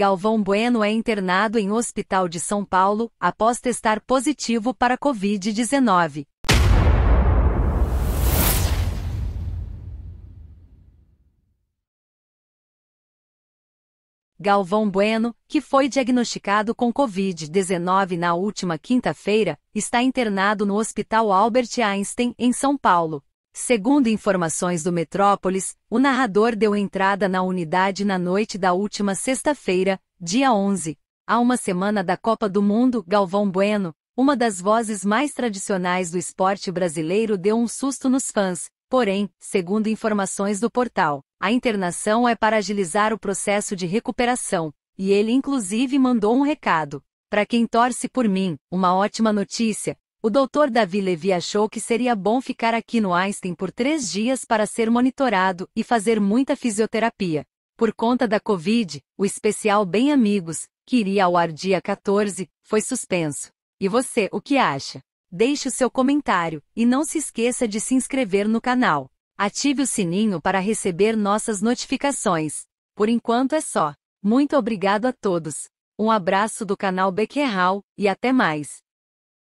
Galvão Bueno é internado em hospital de São Paulo após testar positivo para Covid-19. Galvão Bueno, que foi diagnosticado com Covid-19 na última quinta-feira, está internado no Hospital Albert Einstein, em São Paulo. Segundo informações do Metrópolis, o narrador deu entrada na unidade na noite da última sexta-feira, dia 11. Há uma semana da Copa do Mundo, Galvão Bueno, uma das vozes mais tradicionais do esporte brasileiro, deu um susto nos fãs. Porém, segundo informações do portal, a internação é para agilizar o processo de recuperação, e ele inclusive mandou um recado. Para quem torce por mim, uma ótima notícia, o doutor Davi Levy achou que seria bom ficar aqui no Einstein por três dias para ser monitorado e fazer muita fisioterapia. Por conta da Covid, o especial Bem Amigos, que iria ao ar dia 14, foi suspenso. E você, o que acha? Deixe o seu comentário e não se esqueça de se inscrever no canal. Ative o sininho para receber nossas notificações. Por enquanto é só. Muito obrigado a todos. Um abraço do canal Bequerral e até mais.